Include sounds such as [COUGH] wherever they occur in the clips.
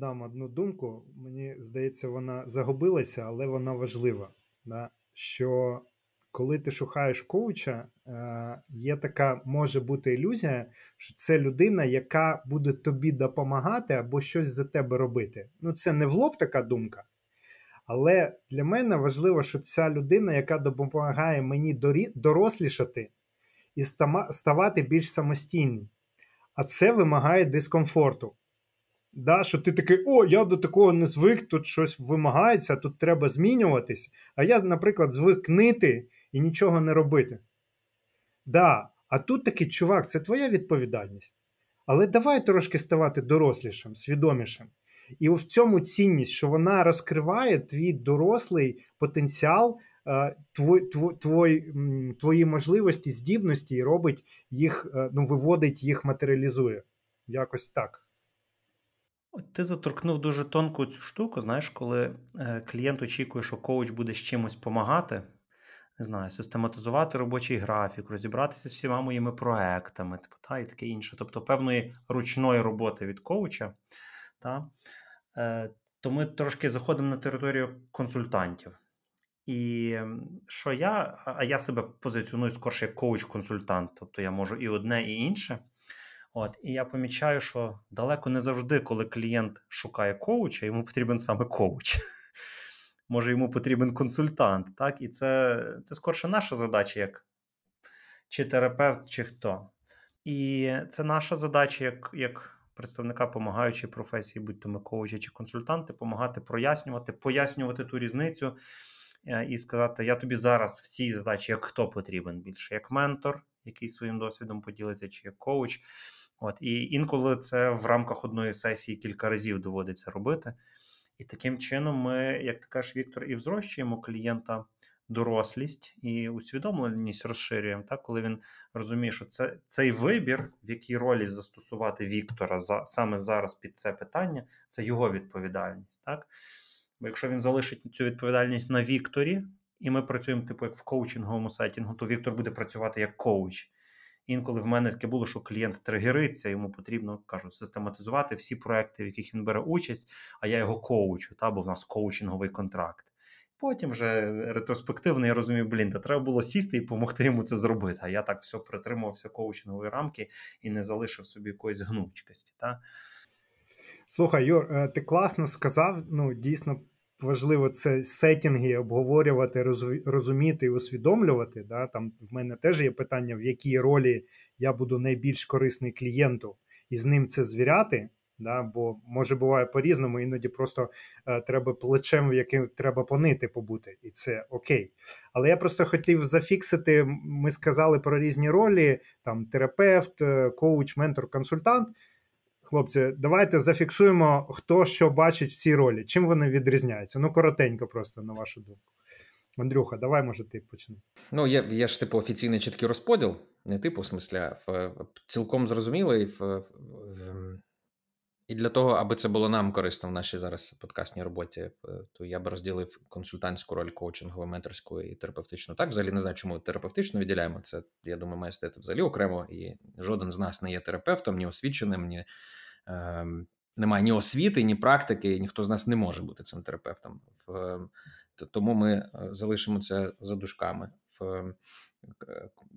додам одну думку. Мені здається, вона загубилася, але вона важлива. Да? Що коли ти шукаєш коуча, е, є така може бути ілюзія, що це людина, яка буде тобі допомагати або щось за тебе робити. Ну, це не в лоб така думка. Але для мене важливо, що ця людина, яка допомагає мені дорослішати і ставати більш самостійним. А це вимагає дискомфорту. Да, Що ти такий, о, я до такого не звик, тут щось вимагається, тут треба змінюватись. А я, наприклад, звик нити і нічого не робити. Да, А тут такий чувак, це твоя відповідальність. Але давай трошки ставати дорослішим, свідомішим. І в цьому цінність, що вона розкриває твій дорослий потенціал, твої, е, твої, твої можливості, здібності і робить їх, е, ну, виводить їх, матеріалізує. Якось так ти заторкнув дуже тонку цю штуку, знаєш, коли е, клієнт очікує, що коуч буде з чимось допомагати, не знаю, систематизувати робочий графік, розібратися з всіма моїми проектами, типу, та, і таке інше. Тобто певної ручної роботи від коуча. Та, е, То ми трошки заходимо на територію консультантів. І що я, а я себе позиціоную скорше як коуч-консультант, тобто я можу і одне, і інше. От і я помічаю, що далеко не завжди, коли клієнт шукає коуча, йому потрібен саме коуч. [LAUGHS] Може, йому потрібен консультант, так? І це це скорше наша задача, як чи терапевт, чи хто. І це наша задача, як як представника допомагаючої професії, будь то ми коучі чи консультанти, допомагати прояснювати, пояснювати ту різницю е, і сказати: я тобі зараз в цій задачі як хто потрібен більше, як ментор, який своїм досвідом поділиться, чи як коуч. От І інколи це в рамках одної сесії кілька разів доводиться робити. І таким чином ми, як ти кажеш, Віктор, і взрощуємо клієнта дорослість і усвідомленість розширюємо, так? коли він розуміє, що це цей вибір, в якій ролі застосувати Віктора за саме зараз під це питання, це його відповідальність. так? Бо якщо він залишить цю відповідальність на Вікторі, і ми працюємо, типу, як в коучинговому сайтінгу, то Віктор буде працювати як коуч. Інколи в мене таке було, що клієнт тригериться, йому потрібно кажу, систематизувати всі проекти, в яких він бере участь, а я його коучу, та, бо в нас коучинговий контракт. Потім вже ретроспективно я розумів, блін, та треба було сісти і допомогти йому це зробити. А я так все притримувався коучингової рамки і не залишив собі якоїсь гнучкості. Та? Слухай, Юр, е, ти класно сказав, ну дійсно важливо це сетінги обговорювати, розуміти і усвідомлювати. Да? Там в мене теж є питання, в якій ролі я буду найбільш корисний клієнту і з ним це звіряти. Да, Бо може буває по-різному, іноді просто е, треба плечем, в яким треба понити побути, і це окей. Але я просто хотів зафіксити. Ми сказали про різні ролі: там терапевт, е, коуч, ментор, консультант. Хлопці, давайте зафіксуємо, хто що бачить в цій ролі. Чим вони відрізняються? Ну, коротенько, просто на вашу думку. Андрюха, давай, може, ти почни. Ну, я є ж типу офіційний чіткий розподіл, не типу, в смислі, в, в цілком зрозумілий в, в, ем, і для того, аби це було нам корисно в нашій зараз подкастній роботі, е, то я б розділив консультантську роль коучингову, менторську і терапевтичну. Так, взагалі не знаю, чому терапевтично відділяємо. Це я думаю, має стати взагалі окремо. І жоден з нас не є терапевтом, ні освіченим, ні е, немає ні освіти, ні практики. і Ніхто з нас не може бути цим терапевтом. В, ем, Тому ми е, залишимо це за душками. В ем,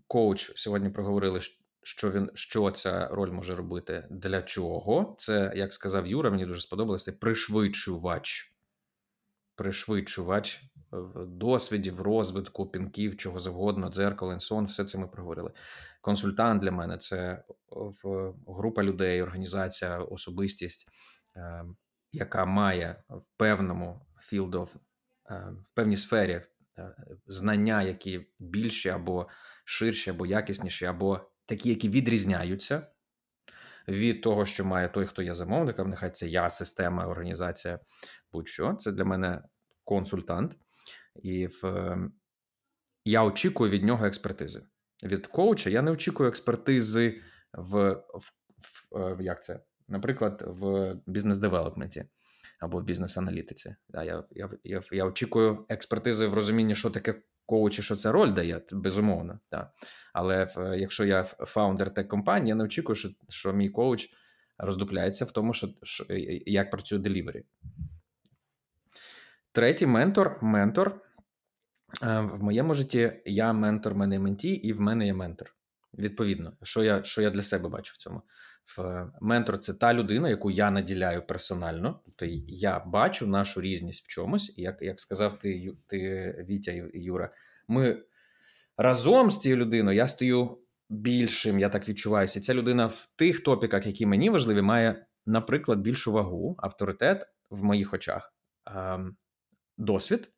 коуч сьогодні проговорили що що він що ця роль може робити, для чого. Це, як сказав Юра, мені дуже сподобалося пришвидшувач, пришвидшувач в досвіді, розвитку пінків, чого завгодно, дзеркало, сон, все це ми проговорили. Консультант для мене це група людей, організація, особистість, е, яка має в певному field of, е, в певній сфері е, знання, які більші або ширші, або якісніші, або такі, які відрізняються від того, що має той, хто є замовником, нехай це я, система, організація, будь-що. Це для мене консультант, і в, я очікую від нього експертизи. Від коуча я не очікую експертизи в, в, в е, як це, наприклад, в бізнес-девелопменті. Або в бізнес-аналітиці. Да, я я, я, я очікую експертизи в розумінні, що таке коучі, що це роль дає, безумовно. так. Але е, якщо я фаундер тек компанії, я не очікую, що що мій коуч роздупляється в тому, що, що е, е, як працює делівері. Третій ментор ментор. В моєму житті я ментор, мене менті, і в мене є ментор. Відповідно, що я що я для себе бачу в цьому. В е, Ментор це та людина, яку я наділяю персонально. Тобто я бачу нашу різність в чомусь. Як як сказав ти, ти Вітя і Юра, ми разом з цією людиною я стаю більшим, я так відчуваюся. Ця людина в тих топіках, які мені важливі, має, наприклад, більшу вагу, авторитет в моїх очах, ем, досвід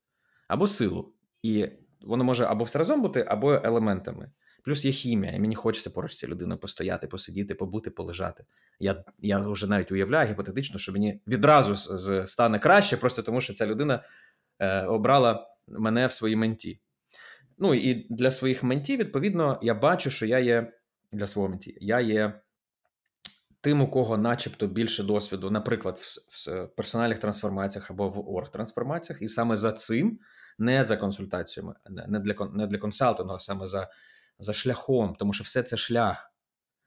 або силу. І воно може або все разом бути, або елементами. Плюс є хімія, і мені хочеться поруч з цією людиною постояти, посидіти, побути, полежати. Я я вже навіть уявляю гіпотетично, що мені відразу стане краще, просто тому що ця людина е, обрала мене в своїй менті. Ну і для своїх ментів, відповідно, я бачу, що я є для свого менті, я є тим, у кого, начебто, більше досвіду, наприклад, в, в персональних трансформаціях або в орг-трансформаціях, і саме за цим. Не за консультаціями, не для не для консалтингу, а саме за за шляхом, тому що все це шлях.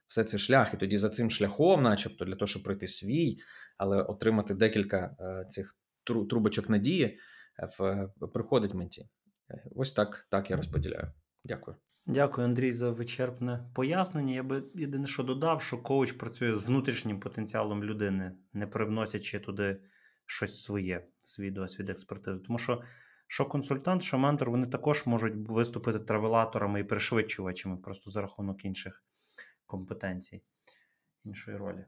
Все це шлях, і тоді за цим шляхом, начебто, для того, щоб пройти свій, але отримати декілька е, цих трубочок надії, е, е, приходить менті. Ось так так я розподіляю. Дякую. Дякую, Андрій, за вичерпне пояснення. Я би єдине, що додав, що коуч працює з внутрішнім потенціалом людини, не привносячи туди щось своє, свій досвід експертизи. Тому що що консультант, що ментор, вони також можуть виступити травелаторами і пришвидшувачами просто за рахунок інших компетенцій, іншої ролі.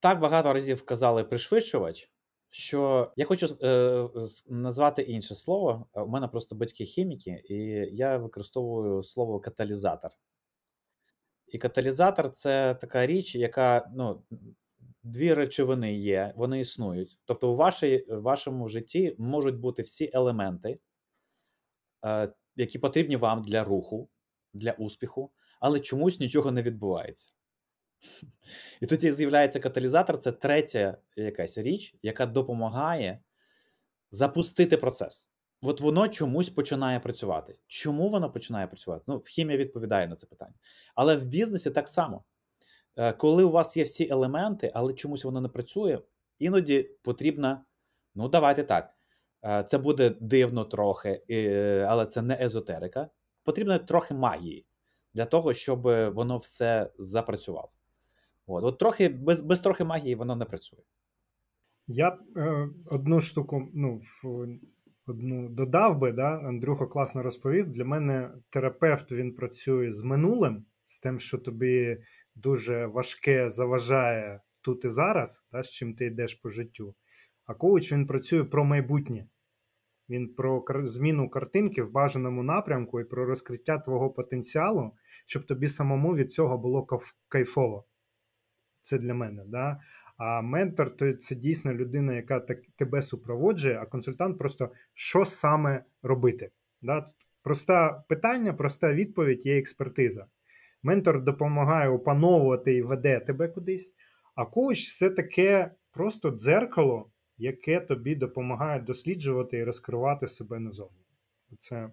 Так багато разів казали пришвидшувач. Що я хочу е, назвати інше слово. У мене просто батьки хіміки, і я використовую слово каталізатор. І каталізатор це така річ, яка ну, дві речовини є, вони існують. Тобто, у вашій, вашому житті можуть бути всі елементи, е, які потрібні вам для руху, для успіху, але чомусь нічого не відбувається. І тоді з'являється каталізатор це третя якась річ, яка допомагає запустити процес. От воно чомусь починає працювати. Чому воно починає працювати? Ну, в хімія відповідає на це питання. Але в бізнесі так само. Е, коли у вас є всі елементи, але чомусь воно не працює, іноді потрібна, ну давайте так. Е, це буде дивно трохи, але це не езотерика. Потрібно трохи магії для того, щоб воно все запрацювало. От от трохи без без трохи магії воно не працює. Я е, одну штуку ну, в одну додав би, да? Андрюха класно розповів. Для мене терапевт він працює з минулим з тим, що тобі дуже важке заважає тут і зараз, та, з чим ти йдеш по життю. А коуч він працює про майбутнє. Він про зміну картинки в бажаному напрямку і про розкриття твого потенціалу, щоб тобі самому від цього було кайфово. Це для мене. Да? А ментор то це дійсно людина, яка так, тебе супроводжує, а консультант просто що саме робити. Да? Проста питання, проста відповідь є експертиза. Ментор допомагає опановувати і веде тебе кудись. А коуч це таке просто дзеркало, яке тобі допомагає досліджувати і розкривати себе назовні. Це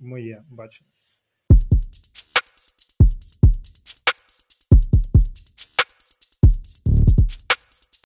моє бачення.